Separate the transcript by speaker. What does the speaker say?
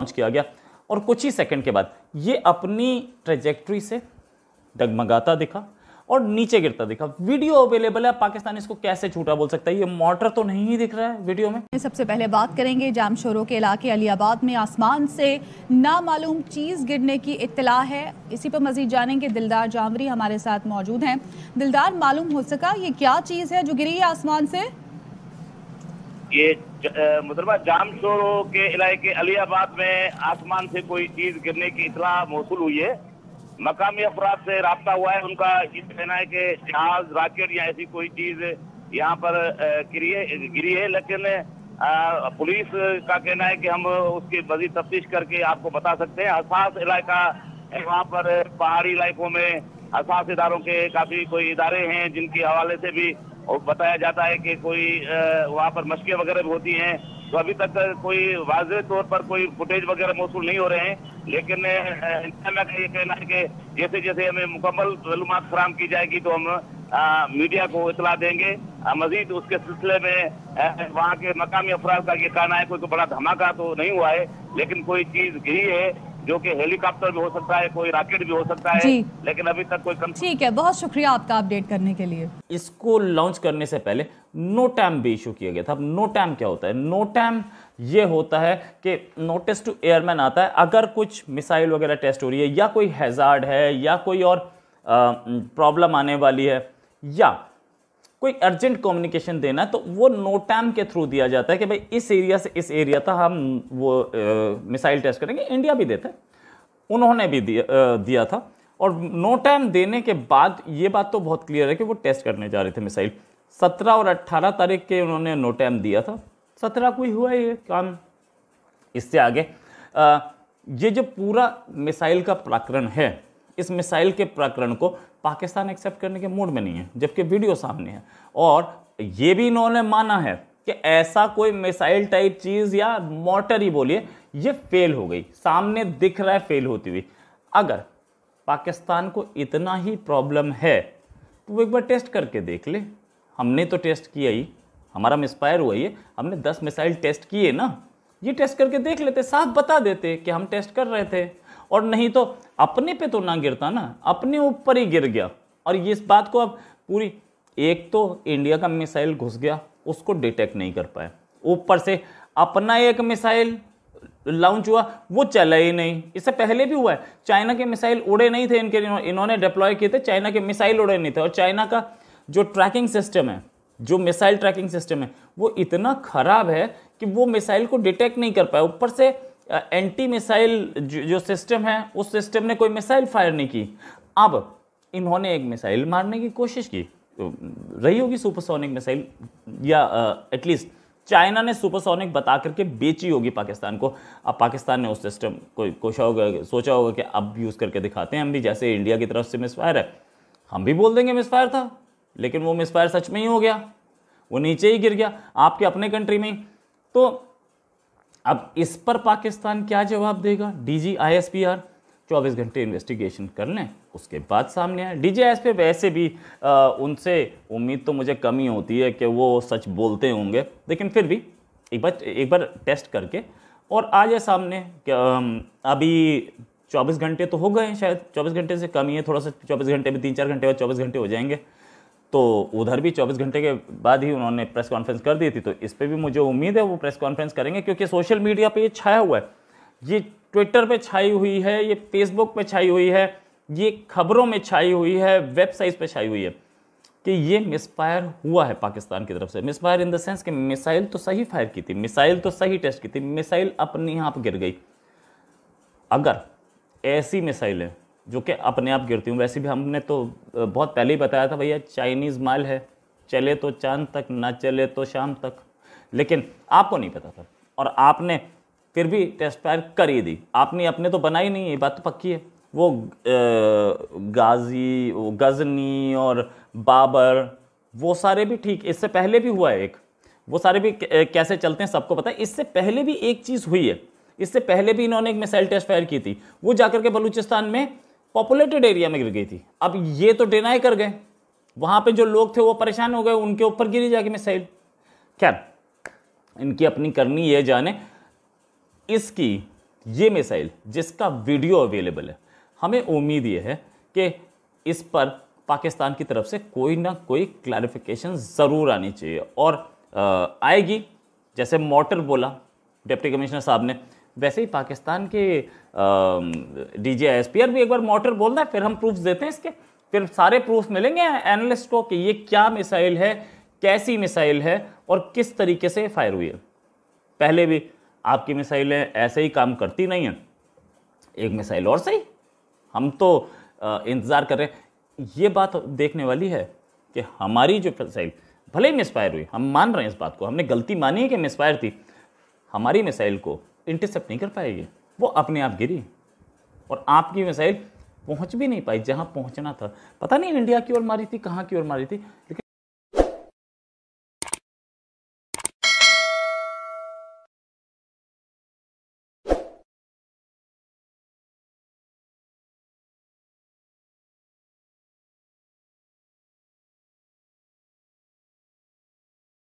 Speaker 1: launch किया गया और कुछ ही सेकंड के बाद ये अपनी ट्रेजेक्ट्री से डगमगाता दिखा और नीचे गिरता दिखा वीडियो अवेलेबल है पाकिस्तान इसको कैसे झूठा बोल सकता है ये मोटर तो नहीं दिख रहा है वीडियो में
Speaker 2: सबसे पहले बात करेंगे जामशोरों के इलाके अलियाबाद में आसमान से नामालूम चीज गिरने की इतला है इसी पर मजीद जानेंगे दिलदार जामरी हमारे साथ मौजूद हैं दिलदार मालूम हो सका ये क्या चीज है जो गिरी है आसमान से ये मुद्रबा जाम के इलाके अलियाबाद में आसमान से कोई चीज गिरने की इतला मौसू हुई है मकामी अफराद से रबता हुआ है उनका ये कहना है कि जहाज राकेट या ऐसी कोई चीज यहाँ पर गिरी है गिरी है लेकिन पुलिस का कहना है कि हम उसकी मजीद तफ्तीश करके आपको बता सकते हैं हसास इलाका है वहाँ पर पहाड़ी इलाकों में हसास इदारों के काफी कोई इदारे हैं जिनके हवाले से भी और बताया जाता है कि कोई वहाँ पर मशकें वगैरह भी होती हैं तो अभी तक कोई वाज तौर पर कोई फुटेज वगैरह मौसू नहीं हो रहे हैं लेकिन इंतजामिया का ये कहना है कि जैसे जैसे हमें मुकम्मल मालूम फराम की जाएगी तो हम आ, मीडिया को इतला देंगे मजीद उसके सिलसिले में वहाँ के मकामी अफराद का ये कहना है कोई तो बड़ा धमाका तो नहीं हुआ है लेकिन कोई चीज गिरी है जो कि हेलीकॉप्टर भी हो सकता है कोई रॉकेट भी हो सकता है लेकिन अभी तक कोई कम ठीक है बहुत शुक्रिया आपका अपडेट करने के लिए
Speaker 1: इसको लॉन्च करने से पहले नो टैम भी इशू किया गया था अब नो टैम क्या होता है नो टैम ये होता है कि नोटिस टू एयरमैन आता है अगर कुछ मिसाइल वगैरह टेस्ट हो रही है या कोई हैजार्ड है या कोई और प्रॉब्लम आने वाली है या कोई अर्जेंट कम्युनिकेशन देना है तो वो नोटैम के थ्रू दिया जाता है कि भाई इस एरिया से इस एरिया तक हम वो मिसाइल टेस्ट करेंगे इंडिया भी देता है उन्होंने भी दिया, आ, दिया था और नोटैम देने के बाद ये बात तो बहुत क्लियर है कि वो टेस्ट करने जा रहे थे मिसाइल सत्रह और अट्ठारह तारीख के उन्होंने नोटैम दिया था सत्रह को ही हुआ ये काम इससे आगे आ, ये जो पूरा मिसाइल का प्राकरण है इस मिसाइल के प्रकरण को पाकिस्तान एक्सेप्ट करने के मूड में नहीं है जबकि वीडियो सामने है और ये भी इन्होंने माना है कि ऐसा कोई मिसाइल टाइप चीज़ या मोटर ही बोलिए ये फेल हो गई सामने दिख रहा है फेल होती हुई अगर पाकिस्तान को इतना ही प्रॉब्लम है तो वो एक बार टेस्ट करके देख ले हमने तो टेस्ट किया ही हमारा मिसपायर हुआ ये हमने दस मिसाइल टेस्ट किए ना ये टेस्ट करके देख लेते साफ बता देते कि हम टेस्ट कर रहे थे और नहीं तो अपने पे तो ना गिरता ना अपने ऊपर ही गिर गया और ये इस बात को अब पूरी एक तो इंडिया का मिसाइल घुस गया उसको डिटेक्ट नहीं कर पाए ऊपर से अपना एक मिसाइल लॉन्च हुआ वो चला ही नहीं इससे पहले भी हुआ है चाइना के मिसाइल उड़े नहीं थे इनके इन्होंने डिप्लॉय किए थे चाइना के मिसाइल उड़े नहीं थे और चाइना का जो ट्रैकिंग सिस्टम है जो मिसाइल ट्रैकिंग सिस्टम है वो इतना खराब है कि वो मिसाइल को डिटेक्ट नहीं कर पाया ऊपर से एंटी मिसाइल जो सिस्टम है उस सिस्टम ने कोई मिसाइल फायर नहीं की अब इन्होंने एक मिसाइल मारने की कोशिश की तो रही होगी सुपरसोनिक मिसाइल या एटलीस्ट चाइना ने सुपरसोनिक बता करके बेची होगी पाकिस्तान को अब पाकिस्तान ने उस सिस्टम को कोशा होगा सोचा होगा कि अब यूज़ करके दिखाते हैं हम भी जैसे इंडिया की तरफ से मिसफायर है हम भी बोल देंगे मिसफायर था लेकिन वो मिसफायर सच में ही हो गया वो नीचे ही गिर गया आपके अपने कंट्री में तो अब इस पर पाकिस्तान क्या जवाब देगा D G I S P R चौबीस घंटे इन्वेस्टिगेशन कर लें उसके बाद सामने आए D G I S R वैसे भी आ, उनसे उम्मीद तो मुझे कमी होती है कि वो सच बोलते होंगे लेकिन फिर भी एक बार एक बार टेस्ट करके और आ जाए सामने कि अभी चौबीस घंटे तो हो गए शायद चौबीस घंटे से कम ही है थोड़ा सा चौबीस घंटे में तीन चार घंटे बाद चौबीस घंटे हो जाएंगे तो उधर भी 24 घंटे के बाद ही उन्होंने प्रेस कॉन्फ्रेंस कर दी थी तो इस पर भी मुझे उम्मीद है वो प्रेस कॉन्फ्रेंस करेंगे क्योंकि सोशल मीडिया पे ये छाया हुआ है ये ट्विटर पे छाई हुई है ये फेसबुक पे छाई हुई है ये खबरों में छाई हुई है वेबसाइट पे छाई हुई है कि ये मिसफायर हुआ है पाकिस्तान की तरफ से मिसफायर इन द सेंस कि मिसाइल तो सही फायर की थी मिसाइल तो सही टेस्ट की थी मिसाइल अपने आप गिर गई अगर ऐसी मिसाइलें जो कि अपने आप गिरती हूँ वैसे भी हमने तो बहुत पहले ही बताया था भैया चाइनीज़ माल है चले तो चांद तक ना चले तो शाम तक लेकिन आपको नहीं पता था और आपने फिर भी टेस्ट फायर कर ही दी आपने अपने तो बनाई नहीं ये बात तो पक्की है वो गाजी वो गजनी और बाबर वो सारे भी ठीक इससे पहले भी हुआ है एक वो सारे भी कैसे चलते हैं सबको पता है इससे पहले भी एक चीज़ हुई है इससे पहले भी इन्होंने एक मिसाइल टेस्ट फायर की थी वो जाकर के बलूचिस्तान में पॉपुलेटेड एरिया में गिर गई थी अब ये तो डिनाई कर गए वहां पे जो लोग थे वो परेशान हो गए उनके ऊपर गिरी जाके मिसाइल खैर इनकी अपनी करनी ये जाने इसकी ये मिसाइल जिसका वीडियो अवेलेबल है हमें उम्मीद ये है कि इस पर पाकिस्तान की तरफ से कोई ना कोई क्लैरिफिकेशन ज़रूर आनी चाहिए और आएगी जैसे मोटर बोला डिप्टी कमिश्नर साहब ने वैसे ही पाकिस्तान के D J S P R भी एक बार मोटर बोल रहा है फिर हम प्रूफ देते हैं इसके फिर सारे प्रूफ मिलेंगे एनालिस्ट को कि ये क्या मिसाइल है कैसी मिसाइल है और किस तरीके से फायर हुई है पहले भी आपकी मिसाइलें ऐसे ही काम करती नहीं हैं एक मिसाइल और सही हम तो इंतज़ार कर रहे हैं ये बात देखने वाली है कि हमारी जो मिसाइल भले ही मिसफायर हुई हम मान रहे हैं इस बात को हमने गलती मानी है कि मिसफायर थी हमारी मिसाइल को इंटरसेप्ट नहीं कर पाएगी वो अपने आप गिरी और आपकी मिसाइल पहुंच भी नहीं पाई जहां पहुंचना था पता नहीं इंडिया की ओर मारी थी कहां की ओर मारी थी लेकिन